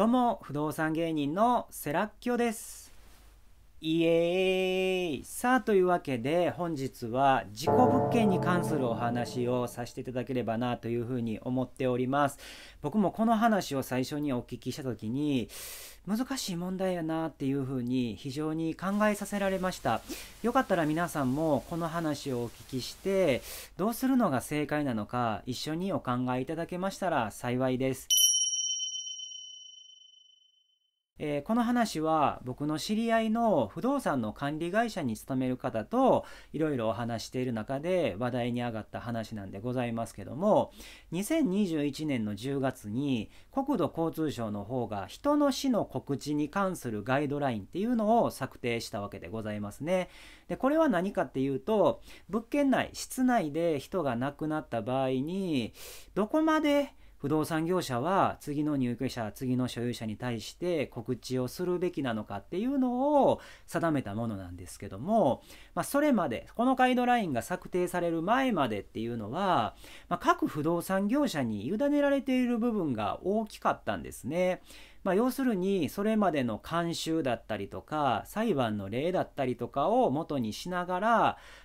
どうも不動産芸人のセラッキョですイエーイさあというわけで本日は事故物件に関するお話をさせていただければなというふうに思っております僕もこの話を最初にお聞きした時に難しい問題やなっていうふうに非常に考えさせられましたよかったら皆さんもこの話をお聞きしてどうするのが正解なのか一緒にお考えいただけましたら幸いですえー、この話は僕の知り合いの不動産の管理会社に勤める方といろいろお話している中で話題に上がった話なんでございますけども2021年の10月に国土交通省の方が人の死の告知に関するガイドラインっていうのを策定したわけでございますね。でこれは何かっていうと物件内室内で人が亡くなった場合にどこまで不動産業者は次の入居者次の所有者に対して告知をするべきなのかっていうのを定めたものなんですけども、まあ、それまでこのガイドラインが策定される前までっていうのは、まあ、各不動産業者に委ねられている部分が大きかったんですね。まあ、要するにそれまでの慣習だったりとか裁判の例だったりとかを元にしながら、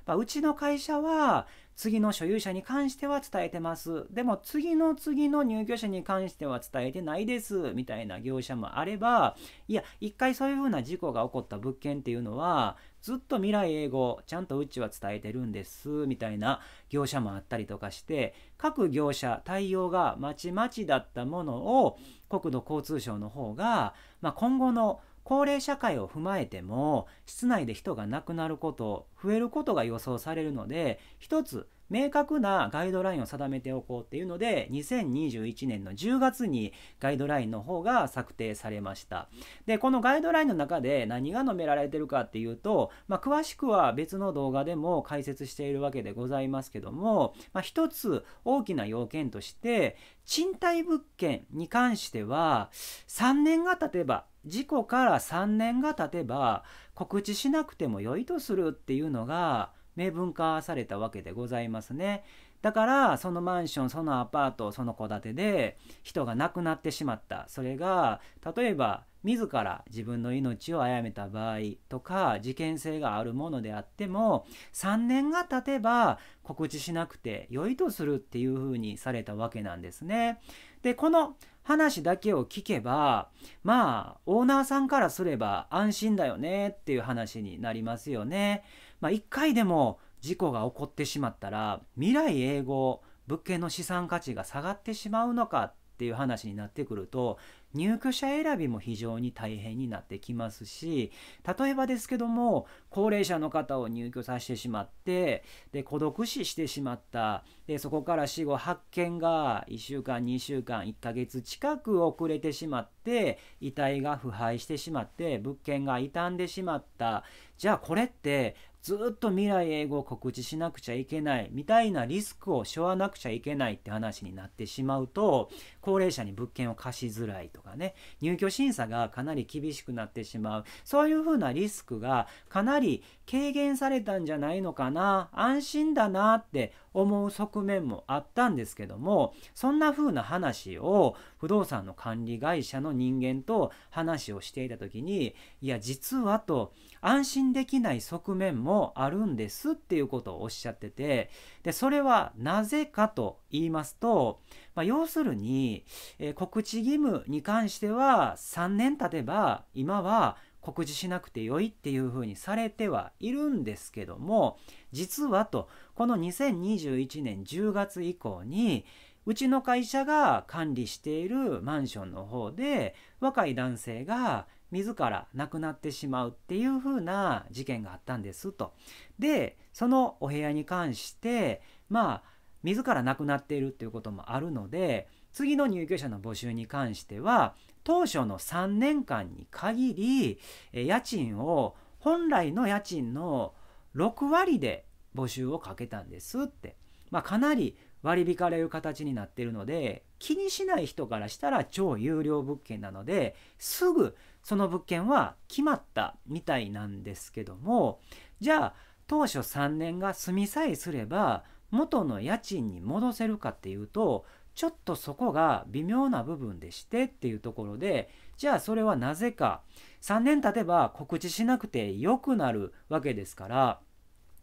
まあ、うちの会社は次の所有者に関しては伝えてます。でも次の次の入居者に関しては伝えてないです。みたいな業者もあれば、いや、一回そういうふうな事故が起こった物件っていうのは、ずっと未来英語ちゃんとうちは伝えてるんですみたいな業者もあったりとかして各業者対応がまちまちだったものを国土交通省の方が、まあ、今後の高齢社会を踏まえても室内で人が亡くなること増えることが予想されるので一つ明確なガイドラインを定めておこうっていうので2021年の10月にガイドラインの方が策定されましたでこのガイドラインの中で何が述べられてるかっていうと、まあ、詳しくは別の動画でも解説しているわけでございますけども、まあ、一つ大きな要件として賃貸物件に関しては3年が経てば事故から3年が経てば告知しなくても良いとするっていうのが明文化されたわけでございますね。だからそのマンションそのアパートその戸建てで人が亡くなってしまったそれが例えば自ら自分の命を殺めた場合とか事件性があるものであっても3年が経てば告知しなくて良いとするっていうふうにされたわけなんですね。でこの話だけを聞けばまあオーナーさんからすれば安心だよねっていう話になりますよね。まあ、1回でも事故が起こってしまったら未来永劫物件の資産価値が下がってしまうのかっていう話になってくると入居者選びも非常に大変になってきますし例えばですけども高齢者の方を入居させてしまってで孤独死してしまったでそこから死後発見が1週間2週間1ヶ月近く遅れてしまって遺体が腐敗してしまって物件が傷んでしまったじゃあこれってずっと未来英語を告知しなくちゃいけないみたいなリスクを背負わなくちゃいけないって話になってしまうと高齢者に物件を貸しづらいとかね入居審査がかなり厳しくなってしまうそういうふうなリスクがかなり軽減されたんじゃないのかな安心だなって思う側面もあったんですけどもそんな風な話を不動産の管理会社の人間と話をしていた時にいや実はと安心できない側面もあるんですっていうことをおっしゃっててでそれはなぜかと言いますと、まあ、要するに、えー、告知義務に関しては3年経てば今は告示しなくてよいっていうふうにされてはいるんですけども実はとこの2021年10月以降にうちの会社が管理しているマンションの方で若い男性が自ら亡くなってしまうっていう風な事件があったんですと。でそのお部屋に関してまあ自ら亡くなっているっていうこともあるので次の入居者の募集に関しては当初の3年間に限り、え家賃を本来の家賃の6割で募集をかけたんですって、まあ、かなり割り引かれる形になってるので気にしない人からしたら超有料物件なのですぐその物件は決まったみたいなんですけどもじゃあ当初3年が住みさえすれば元の家賃に戻せるかっていうとちょっとそこが微妙な部分でしてっていうところでじゃあそれはなぜか3年経てば告知しなくて良くなるわけですから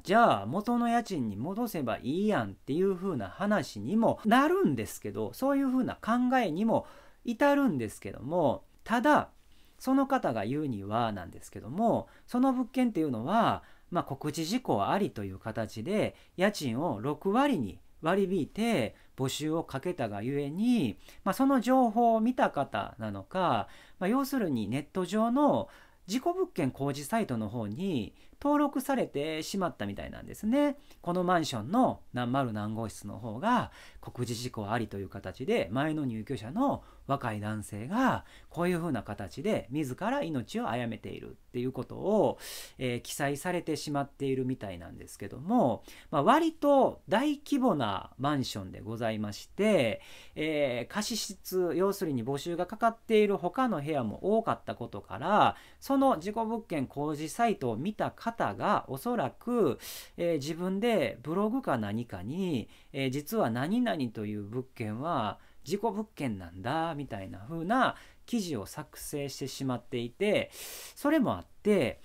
じゃあ元の家賃に戻せばいいやんっていう風な話にもなるんですけどそういう風な考えにも至るんですけどもただその方が言うにはなんですけどもその物件っていうのは、まあ、告知事項ありという形で家賃を6割に割り引いて募集をかけたがゆえに、まあ、その情報を見た方なのか、まあ、要するにネット上の事故物件工事サイトの方に登録されてしまったみたいなんですね。このマンションの何丸何号室の方が告示事項ありという形で前の入居者の若い男性がこういうふうな形で自ら命を殺めているっていうことを、えー、記載されてしまっているみたいなんですけども、まあ、割と大規模なマンションでございまして、えー、貸し室要するに募集がかかっている他の部屋も多かったことからその事故物件工事サイトを見た方方がおそらく、えー、自分でブログか何かに、えー、実は何々という物件は事故物件なんだみたいな風な記事を作成してしまっていてそれもあって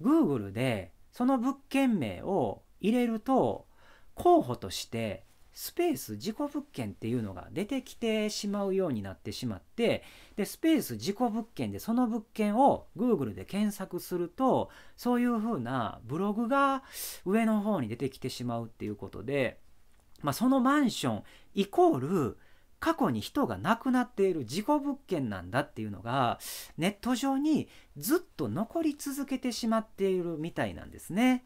Google でその物件名を入れると候補としてスペース事故物件っていうのが出てきてしまうようになってしまってでスペース事故物件でその物件を Google で検索するとそういうふうなブログが上の方に出てきてしまうっていうことで、まあ、そのマンションイコール過去に人が亡くなっている事故物件なんだっていうのがネット上にずっと残り続けてしまっているみたいなんですね。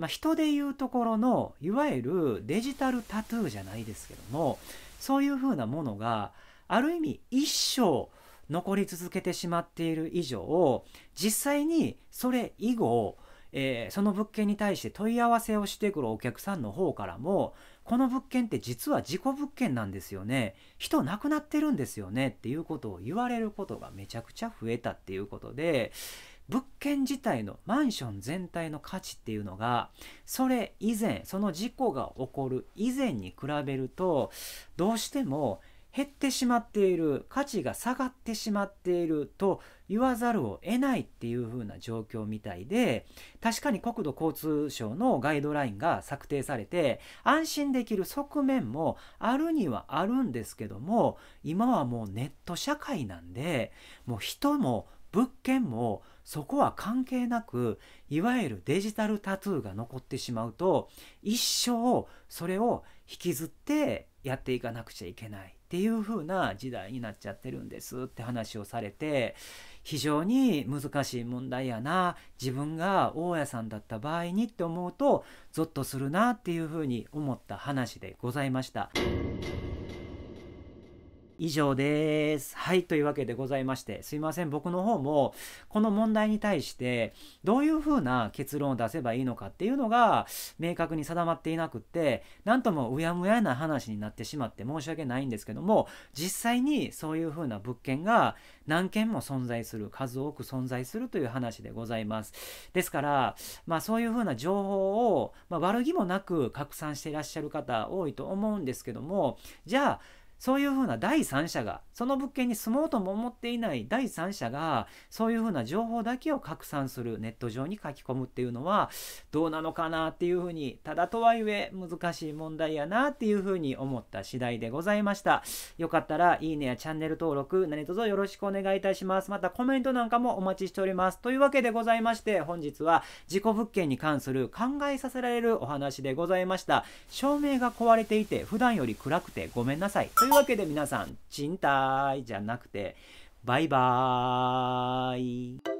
まあ、人でいうところのいわゆるデジタルタトゥーじゃないですけどもそういうふうなものがある意味一生残り続けてしまっている以上実際にそれ以後、えー、その物件に対して問い合わせをしてくるお客さんの方からもこの物件って実は事故物件なんですよね人亡くなってるんですよねっていうことを言われることがめちゃくちゃ増えたっていうことで物件自体のマンション全体の価値っていうのがそれ以前その事故が起こる以前に比べるとどうしても減ってしまっている価値が下がってしまっていると言わざるを得ないっていう風な状況みたいで確かに国土交通省のガイドラインが策定されて安心できる側面もあるにはあるんですけども今はもうネット社会なんでもう人も物件もそこは関係なくいわゆるデジタルタトゥーが残ってしまうと一生それを引きずってやっていかなくちゃいけないっていう風な時代になっちゃってるんですって話をされて非常に難しい問題やな自分が大家さんだった場合にって思うとゾッとするなっていう風に思った話でございました。以上です。はい、というわけでございまして、すいません、僕の方も、この問題に対して、どういうふうな結論を出せばいいのかっていうのが、明確に定まっていなくって、なんともうやむやな話になってしまって申し訳ないんですけども、実際にそういうふうな物件が何件も存在する、数多く存在するという話でございます。ですから、まあそういうふうな情報を、まあ、悪気もなく拡散していらっしゃる方多いと思うんですけども、じゃあ、そういうふうな第三者が、その物件に住もうとも思っていない第三者が、そういうふうな情報だけを拡散する、ネット上に書き込むっていうのは、どうなのかなっていうふうに、ただとはいえ難しい問題やなっていうふうに思った次第でございました。よかったら、いいねやチャンネル登録、何卒よろしくお願いいたします。またコメントなんかもお待ちしております。というわけでございまして、本日は事故物件に関する考えさせられるお話でございました。照明が壊れていて、普段より暗くてごめんなさい。といういうわけで皆さん、賃貸じゃなくて、バイバーイ。